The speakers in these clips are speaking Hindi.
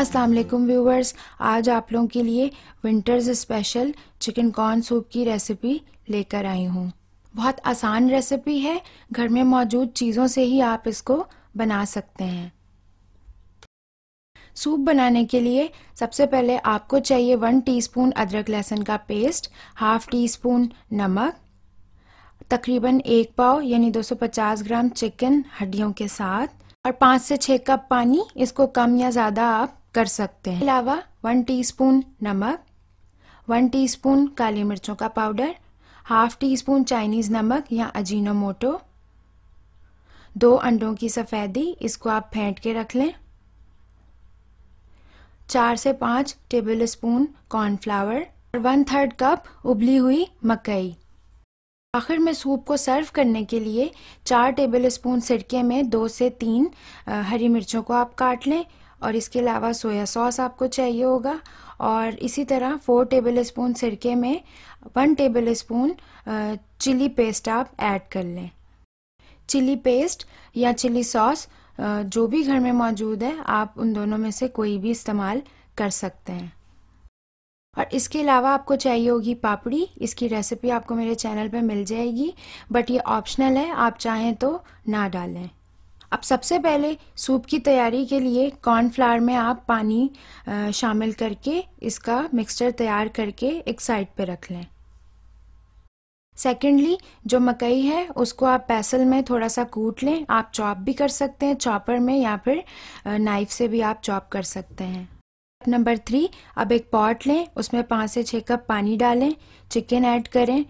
अस्सलाम वालेकुम व्यूवर्स आज आप लोगों के लिए winters special chicken corn soup की रेसिपी लेकर आई हूँ बहुत आसान रेसिपी है घर में मौजूद चीज़ों से ही आप इसको बना सकते हैं सूप बनाने के लिए सबसे पहले आपको चाहिए वन टीस्पून अदरक लहसुन का पेस्ट हाफ टी स्पून नमक तकरीबन एक पाव यानी 250 ग्राम चिकन हड्डियों के साथ और पाँच से छः कप पानी इसको कम या ज़्यादा आप कर सकते हैं अलावा वन टीस्पून नमक वन टीस्पून काली मिर्चों का powder half teaspoon Chinese नमक या अजीनोमोटो दो अंडों की सफ़ेदी इसको आप फेंट के रख लें चार से पाँच टेबल स्पून कॉर्नफ्लावर और वन थर्ड कप उबली हुई मकई आखिर में सूप को सर्व करने के लिए चार टेबल स्पून सिरके में दो से तीन हरी मिर्चों को आप काट लें और इसके अलावा सोया सॉस आपको चाहिए होगा और इसी तरह फोर टेबल स्पून सिरके में one tablespoon chili paste आप ऐड कर लें चिली पेस्ट या चिली सॉस जो भी घर में मौजूद है आप उन दोनों में से कोई भी इस्तेमाल कर सकते हैं और इसके अलावा आपको चाहिए होगी पापड़ी इसकी रेसिपी आपको मेरे चैनल पर मिल जाएगी बट ये ऑप्शनल है आप चाहें तो ना डालें अब सबसे पहले सूप की तैयारी के लिए कॉर्नफ्लावर में आप पानी शामिल करके इसका मिक्सचर तैयार करके एक साइड पे रख लें सेकेंडली जो मकई है उसको आप पैसल में थोड़ा सा कूट लें आप चॉप भी कर सकते हैं चॉपर में या फिर नाइफ से भी आप चॉप कर सकते हैं नंबर थ्री अब एक पॉट लें उसमें पाँच से छः कप पानी डालें चिकन ऐड करें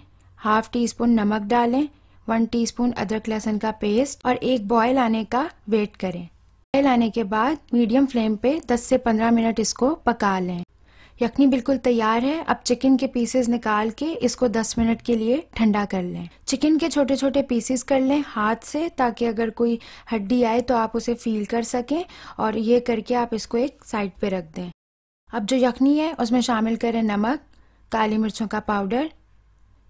हाफ टी स्पून नमक डालें वन टीस्पून अदरक लहसुन का पेस्ट और एक बॉयल आने का वेट करें बॉयल आने के बाद मीडियम फ्लेम पे 10 से 15 मिनट इसको पका लें यखनी बिल्कुल तैयार है अब चिकन के पीसेस निकाल के इसको 10 मिनट के लिए ठंडा कर लें चिकन के छोटे छोटे पीसेस कर लें हाथ से ताकि अगर कोई हड्डी आए तो आप उसे फील कर सकें और ये करके आप इसको एक साइड पे रख दें अब जो यखनी है उसमें शामिल करें नमक काली मिर्चों का पाउडर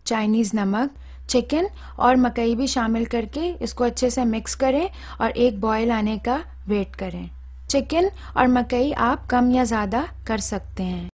चाइनीज़ नमक चिकन और मकई भी शामिल करके इसको अच्छे से मिक्स करें और एक बॉयल आने का वेट करें चिकन और मकई आप कम या ज़्यादा कर सकते हैं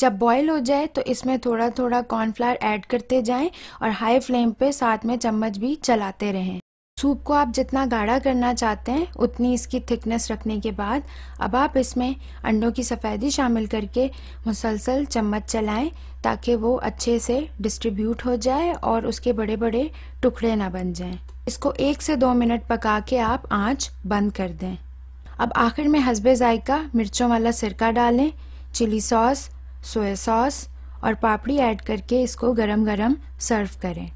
जब बॉयल हो जाए तो इसमें थोड़ा थोड़ा कॉर्नफ्लावर ऐड करते जाएं और हाई फ्लेम पे साथ में चम्मच भी चलाते रहें सूप को आप जितना गाढ़ा करना चाहते हैं उतनी इसकी थिकनेस रखने के बाद अब आप इसमें अंडों की सफ़ेदी शामिल करके मुसलसल चम्मच चलाएं ताकि वो अच्छे से डिस्ट्रीब्यूट हो जाए और उसके बड़े बड़े टुकड़े ना बन जाएं। इसको एक से दो मिनट पका के आप आँच बंद कर दें अब आखिर में हसबे जायका मिर्चों वाला सिरका डालें चिली सॉस सोया सॉस और पापड़ी ऐड करके इसको गरम गरम सर्व करें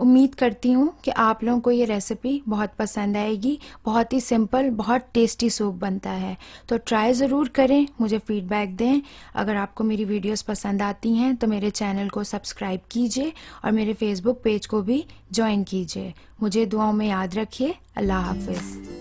उम्मीद करती हूँ कि आप लोगों को ये रेसिपी बहुत पसंद आएगी बहुत ही सिंपल बहुत टेस्टी सूप बनता है तो ट्राई ज़रूर करें मुझे फीडबैक दें अगर आपको मेरी वीडियोस पसंद आती हैं तो मेरे चैनल को सब्सक्राइब कीजिए और मेरे फेसबुक पेज को भी ज्वाइन कीजिए मुझे दुआओं में याद रखिए अल्लाह हाफिज़